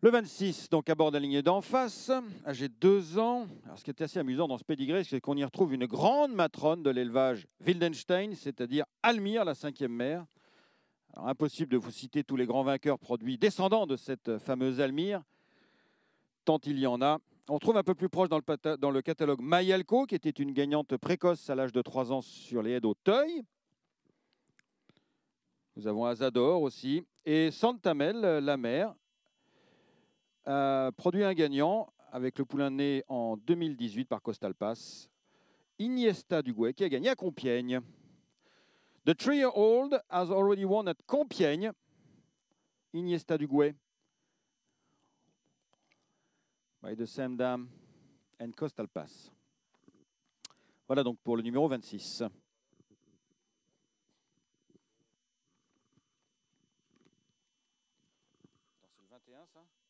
Le 26, donc à bord de la d'en face, âgé de 2 ans. Alors, ce qui est assez amusant dans ce pédigré, c'est qu'on y retrouve une grande matrone de l'élevage Wildenstein, c'est-à-dire Almir, la cinquième mère. impossible de vous citer tous les grands vainqueurs produits descendants de cette fameuse Almir, tant il y en a. On trouve un peu plus proche dans le, dans le catalogue Mayalco, qui était une gagnante précoce à l'âge de 3 ans sur les aides au Teuil. Nous avons Azador aussi. Et Santamel, la mère, euh, produit un gagnant avec le poulain né en 2018 par Costal Pass, Iniesta Duguay, qui a gagné à Compiègne. The three-year-old has already won at Compiègne. Iniesta Duguay By the same dam and Costal Pass. Voilà donc pour le numéro 26. C'est le 21 ça